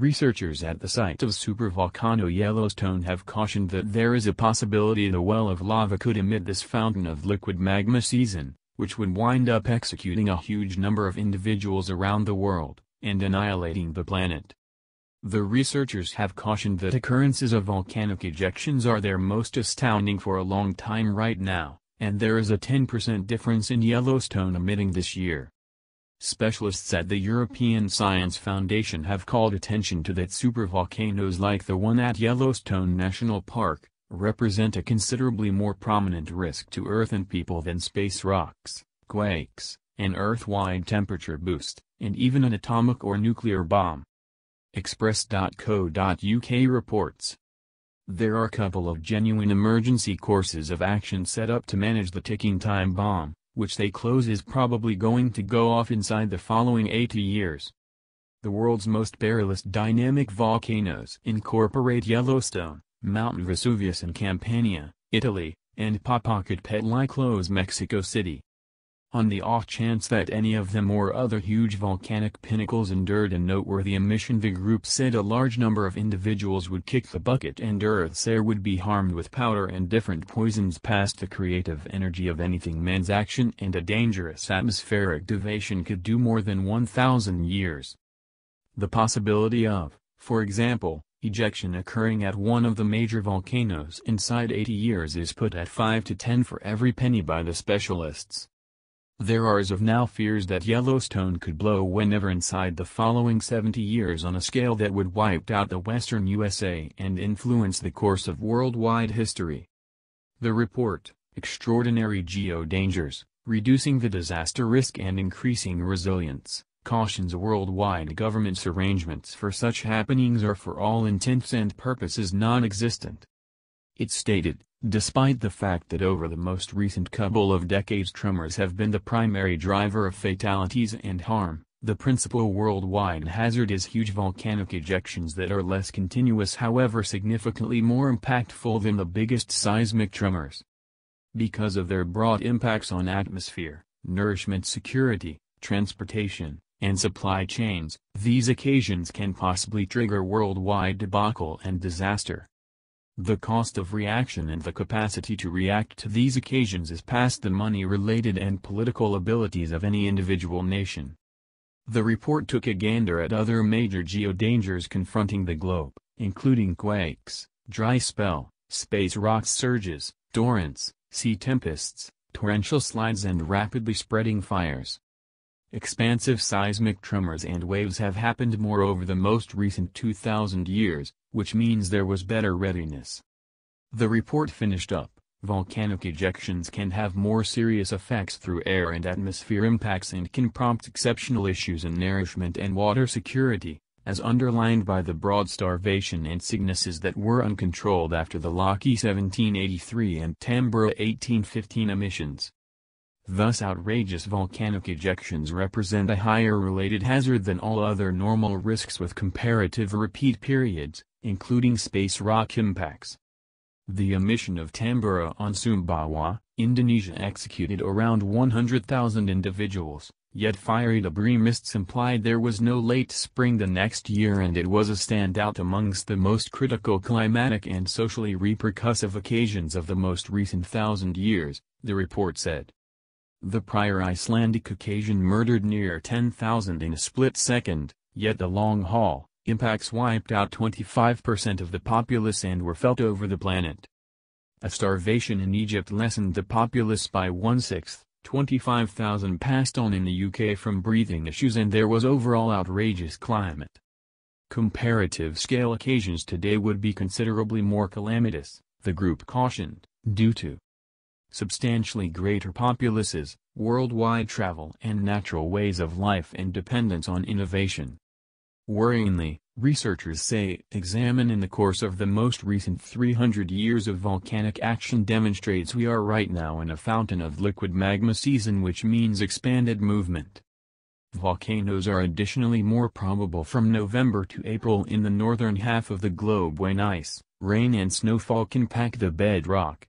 Researchers at the site of supervolcano Yellowstone have cautioned that there is a possibility the well of lava could emit this fountain of liquid magma season, which would wind up executing a huge number of individuals around the world, and annihilating the planet. The researchers have cautioned that occurrences of volcanic ejections are their most astounding for a long time right now, and there is a 10% difference in Yellowstone emitting this year. Specialists at the European Science Foundation have called attention to that supervolcanoes like the one at Yellowstone National Park, represent a considerably more prominent risk to Earth and people than space rocks, quakes, an Earth-wide temperature boost, and even an atomic or nuclear bomb. Express.co.uk reports. There are a couple of genuine emergency courses of action set up to manage the ticking time bomb which they close is probably going to go off inside the following 80 years. The world's most perilous dynamic volcanoes incorporate Yellowstone, Mount Vesuvius in Campania, Italy, and Popocatépetl close Mexico City on the off chance that any of them or other huge volcanic pinnacles endured a noteworthy emission the group said a large number of individuals would kick the bucket and Earth's air would be harmed with powder and different poisons past the creative energy of anything man's action and a dangerous atmospheric deviation could do more than 1,000 years. The possibility of, for example, ejection occurring at one of the major volcanoes inside 80 years is put at 5 to 10 for every penny by the specialists. There are as of now fears that Yellowstone could blow whenever inside the following 70 years on a scale that would wipe out the western USA and influence the course of worldwide history. The report, Extraordinary Geo-Dangers, Reducing the Disaster Risk and Increasing Resilience, cautions worldwide governments' arrangements for such happenings are for all intents and purposes non-existent. It stated, despite the fact that over the most recent couple of decades tremors have been the primary driver of fatalities and harm, the principal worldwide hazard is huge volcanic ejections that are less continuous however significantly more impactful than the biggest seismic tremors. Because of their broad impacts on atmosphere, nourishment security, transportation, and supply chains, these occasions can possibly trigger worldwide debacle and disaster. The cost of reaction and the capacity to react to these occasions is past the money-related and political abilities of any individual nation. The report took a gander at other major geodangers confronting the globe, including quakes, dry spell, space rock surges, torrents, sea tempests, torrential slides and rapidly spreading fires. Expansive seismic tremors and waves have happened more over the most recent 2,000 years, which means there was better readiness. The report finished up, volcanic ejections can have more serious effects through air and atmosphere impacts and can prompt exceptional issues in nourishment and water security, as underlined by the broad starvation and sicknesses that were uncontrolled after the Lockheed 1783 and Tambora 1815 emissions. Thus outrageous volcanic ejections represent a higher related hazard than all other normal risks with comparative repeat periods, including space rock impacts. The emission of Tambora on Sumbawa, Indonesia executed around 100,000 individuals, yet fiery debris mists implied there was no late spring the next year and it was a standout amongst the most critical climatic and socially repercussive occasions of the most recent thousand years, the report said. The prior Icelandic occasion murdered near 10,000 in a split second, yet the long haul impacts wiped out 25% of the populace and were felt over the planet. A starvation in Egypt lessened the populace by one-sixth, 25,000 passed on in the UK from breathing issues and there was overall outrageous climate. Comparative scale occasions today would be considerably more calamitous, the group cautioned, due to substantially greater populaces, worldwide travel and natural ways of life and dependence on innovation. Worryingly, researchers say examine in the course of the most recent 300 years of volcanic action demonstrates we are right now in a fountain of liquid magma season which means expanded movement. Volcanoes are additionally more probable from November to April in the northern half of the globe when ice, rain and snowfall can pack the bedrock